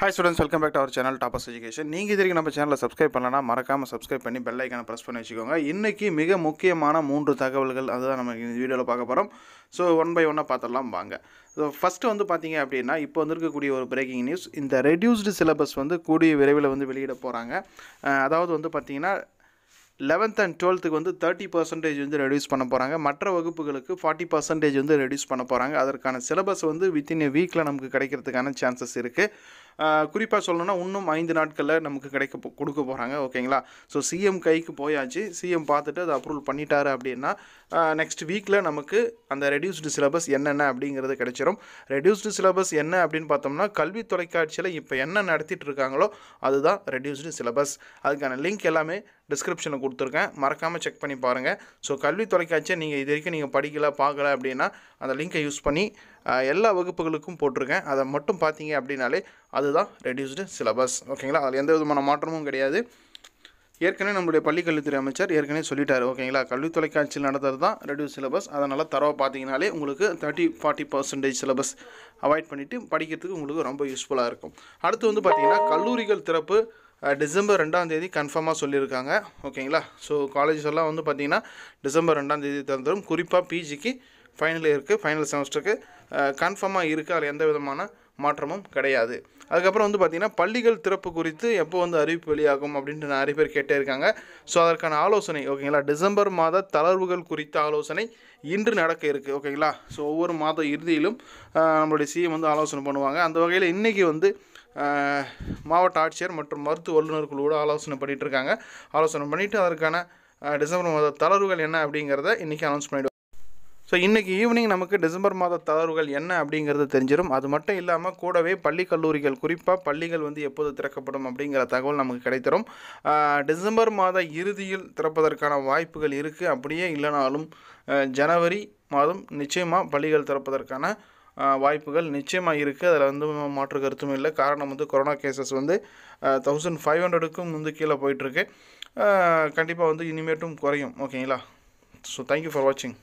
hi students welcome back to our channel Toppers education நீங்கள் இது நம்ம சேனலில் சப்ஸ்கிரைப் பண்ணலன்னா மறக்காமல் சப்ஸ்கிரைப் பண்ணி பெல் ஐக்கானை ப்ரெஸ் பண்ணி வச்சுக்கோங்க இன்றைக்கி மிக முக்கியமான மூன்று தகவல்கள் அதுதான் நம்ம இந்த வீடியோவில் பார்க்க போகிறோம் ஸோ ஒன் பை ஒன்னாக பார்த்துடலாம் வாங்க ஸோ ஃபஸ்ட்டு வந்து பார்த்தீங்க அப்படின்னா இப்போ வந்திருக்கக்கூடிய ஒரு பிரேக்கிங் நியூஸ் இந்த ரெடியூஸ்டு சிலபஸ் வந்து கூடிய விரைவில் வந்து வெளியிட போகிறாங்க அதாவது வந்து பார்த்திங்கன்னா லெவன்த் அண்ட் டுவெல்த்துக்கு வந்து தேர்ட்டி பர்சன்டேஜ் வந்து ரெடியூஸ் பண்ண போகிறாங்க மற்ற வகுப்புகளுக்கு ஃபார்ட்டி பர்சன்டேஜ் வந்து ரெடியூஸ் பண்ண போகிறாங்க அதற்கான சிலபஸ் வந்து வித்தின் எ வீக்கில் நமக்கு கிடைக்கிறதுக்கான சான்சஸ் இருக்குது குறிப்பாக சொல்லணும்னா இன்னும் ஐந்து நாட்களில் நமக்கு கிடைக்க கொடுக்க போகிறாங்க ஓகேங்களா ஸோ சிஎம் கைக்கு போயாச்சு சிஎம் பார்த்துட்டு அதை அப்ரூவல் பண்ணிட்டாரு அப்படின்னா நெக்ஸ்ட் வீக்கில் நமக்கு அந்த ரெடியூஸ்டு சிலபஸ் என்னென்ன அப்படிங்கிறது கிடைச்சிரும் ரெடியூஸ்டு சிலபஸ் என்ன அப்படின்னு பார்த்தோம்னா கல்வி தொலைக்காட்சியில் இப்போ என்ன நடத்திட்டு இருக்காங்களோ அதுதான் ரெடியூஸ்டு சிலபஸ் அதுக்கான லிங்க் எல்லாமே டிஸ்கிரிப்ஷனில் கொடுத்துருக்கேன் மறக்காமல் செக் பண்ணி பாருங்கள் ஸோ கல்வி தொலைக்காட்சியை நீங்கள் இது வரைக்கும் நீங்கள் படிக்கல பார்க்கல அப்படின்னா அந்த லிங்கை யூஸ் பண்ணி எல்லா வகுப்புகளுக்கும் போட்டிருக்கேன் அதை மட்டும் பார்த்தீங்க அப்படின்னாலே அது அதுதான் ரெடியூஸ்டு சிலபஸ் ஓகேங்களா அதில் எந்த விதமான மாற்றமும் கிடையாது ஏற்கனவே நம்மளுடைய பள்ளிக்கல்வித்துறை அமைச்சர் ஏற்கனவே சொல்லிட்டார் ஓகேங்களா கல்வி தொலைக்காட்சியில் நடந்தது தான் ரெடியூஸ் சிலபஸ் அதனால் தரவை பார்த்தீங்கனாலே உங்களுக்கு thirty forty percentage syllabus avoid பண்ணிவிட்டு படிக்கிறதுக்கு உங்களுக்கு ரொம்ப யூஸ்ஃபுல்லாக இருக்கும் அடுத்து வந்து பார்த்திங்கன்னா கல்லூரிகள் திறப்பு டிசம்பர் ரெண்டாம் தேதி கன்ஃபார்மாக சொல்லியிருக்காங்க ஓகேங்களா ஸோ காலேஜஸ் எல்லாம் வந்து பார்த்திங்கன்னா டிசம்பர் ரெண்டாம் தேதி திறந்துடும் குறிப்பாக பிஜிக்கு ஃபைனல் இயருக்கு ஃபைனல் செமஸ்டருக்கு கன்ஃபார்மாக இருக்குது அதில் எந்த விதமான மாற்றமும் கிடையாது அதுக்கப்புறம் வந்து பார்த்திங்கன்னா பள்ளிகள் திறப்பு குறித்து எப்போ வந்து அறிவிப்பு வெளியாகும் அப்படின்ட்டு நிறைய பேர் கேட்டே இருக்காங்க ஸோ அதற்கான ஆலோசனை ஓகேங்களா டிசம்பர் மாத தளர்வுகள் குறித்த ஆலோசனை இன்று நடக்க இருக்குது ஓகேங்களா ஸோ ஒவ்வொரு மாத இறுதியிலும் நம்மளுடைய சிஎம் வந்து ஆலோசனை பண்ணுவாங்க அந்த வகையில் இன்றைக்கி வந்து மாவட்ட ஆட்சியர் மற்றும் மருத்துவ வல்லுநர்களோடு ஆலோசனை பண்ணிகிட்டு இருக்காங்க ஆலோசனை பண்ணிவிட்டு அதற்கான டிசம்பர் மாத தளர்வுகள் என்ன அப்படிங்கிறத இன்றைக்கி அனௌன்ஸ் பண்ணிவிடுவோம் ஸோ இன்றைக்கி ஈவினிங் நமக்கு டிசம்பர் மாத தளர்வுகள் என்ன அப்படிங்கிறது தெரிஞ்சிடும் அது மட்டும் இல்லாமல் கூடவே பள்ளி கல்லூரிகள் குறிப்பாக பள்ளிகள் வந்து எப்போது திறக்கப்படும் அப்படிங்கிற தகவல் நமக்கு கிடைத்திடும் டிசம்பர் மாத இறுதியில் திறப்பதற்கான வாய்ப்புகள் இருக்குது அப்படியே இல்லைனாலும் ஜனவரி மாதம் நிச்சயமாக பள்ளிகள் திறப்பதற்கான வாய்ப்புகள் நிச்சயமாக இருக்குது அதில் வந்து மாற்று கருத்தும் இல்லை காரணம் வந்து கொரோனா கேசஸ் வந்து தௌசண்ட் ஃபைவ் ஹண்ட்ரடுக்கும் வந்து கீழே போயிட்டுருக்கு கண்டிப்பாக வந்து இனிமேட்டும் குறையும் ஓகேங்களா ஸோ தேங்க்யூ ஃபார் வாட்சிங்